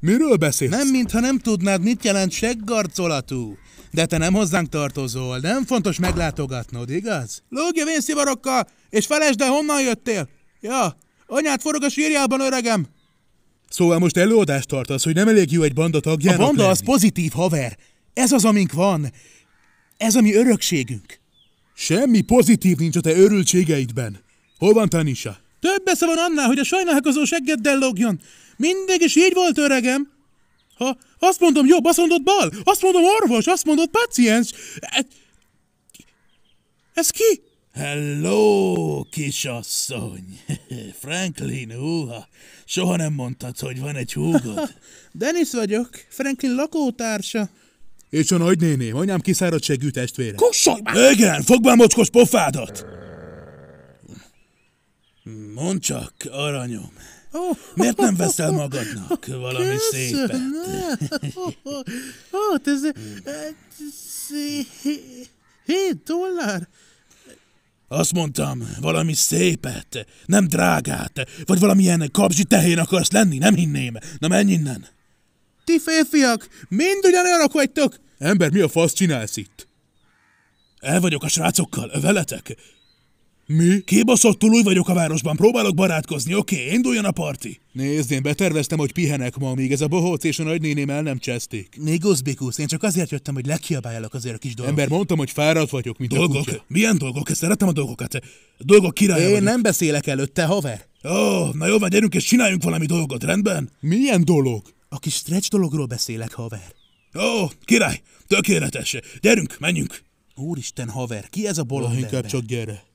Miről beszélsz? Nem, mintha nem tudnád, mit jelent seggarcolatú. De te nem hozzánk tartozol, nem fontos meglátogatnod, igaz? Lógja vén szivarokkal, és felesd el, honnan jöttél. Ja, anyát forog a sírjában, öregem. Szóval most előadást tartasz, hogy nem elég jó egy banda tagjának A banda lenni. az pozitív, haver. Ez az, amink van. Ez a mi örökségünk. Semmi pozitív nincs a te örültségeidben. Hol van Tanisa? Több esze van annál, hogy a sajnálkozó seggeddel lógjon. Mindig is így volt, öregem. Ha azt mondom jobb, azt mondod bal, azt mondom orvos, azt mondod paciens. E- Ez, ki? Hello, kisasszony! Franklin, húha! Soha nem mondtad, hogy van egy húgod. Dennis vagyok, Franklin lakótársa. És a nagynéném, anyám kiszáradt segű testvére. Kossolj már! Igen, fogd már mocskos pofádat! Mondd csak, aranyom, oh. miért nem veszel magadnak valami szépet? Ó, oh, hát ez, ez hét dollár? Azt mondtam, valami szépet, nem drágát, vagy valamilyen kapzsi tehén akarsz lenni, nem hinném. Na menj innen! Ti férfiak, mind ugyanolyanok vagytok! Ember, mi a fasz csinálsz itt? El vagyok a srácokkal, veletek. Mi? Kibaszottul új vagyok a városban, próbálok barátkozni, oké, okay, induljon a parti. Nézd, én beterveztem, hogy pihenek ma, míg ez a bohóc és a nagynéném el nem cseszték. Még uzbikusz, én csak azért jöttem, hogy lekiabáljak azért a kis dolgok. Ember, mondtam, hogy fáradt vagyok, mint dolgok? a kutya. Milyen dolgok? Szeretem a dolgokat. A dolgok királya Én vagyok. nem beszélek előtte, haver. Ó, oh, na jó, van, gyerünk és csináljunk valami dolgot, rendben? Milyen dolog? A kis stretch dologról beszélek, haver. Ó, oh, király, tökéletes. Gyerünk, menjünk. Úristen, haver, ki ez a bolond? Na, inkább ember? csak gyere.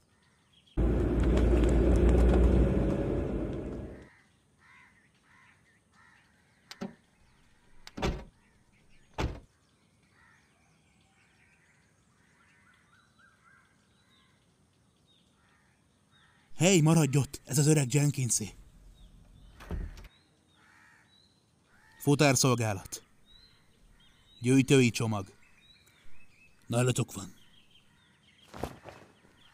Hely, maradj ott! Ez az öreg -i. Futárszolgálat. Gyűjtői csomag. Nálatok van.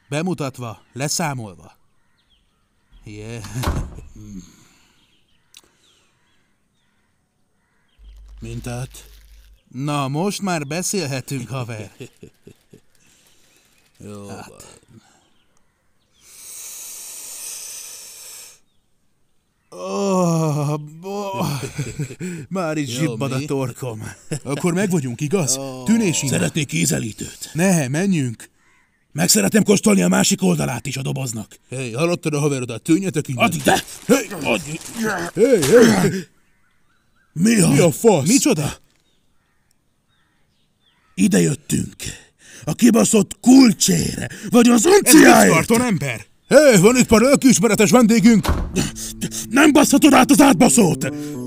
Bemutatva, leszámolva. Yeah. Mintát. Na, most már beszélhetünk, haver. Jó hát. van. Már is zsibbad a torkom. Akkor meg vagyunk, igaz? Oh. Tűnés Szeretnék kézelítőt. Ne, menjünk. Meg szeretem kóstolni a másik oldalát is a doboznak. Hé, hey, hallottad a haverodat? Tűnjetek innen. Add ide! Hé, hey, adj! Hey, hey. Mi a? Mi a fasz? Micsoda? Ide jöttünk. A kibaszott kulcsére, vagy az unciáért. Ez ember? Hé, hey, van itt pár lelkiismeretes vendégünk! Nem baszhatod át az átbaszót!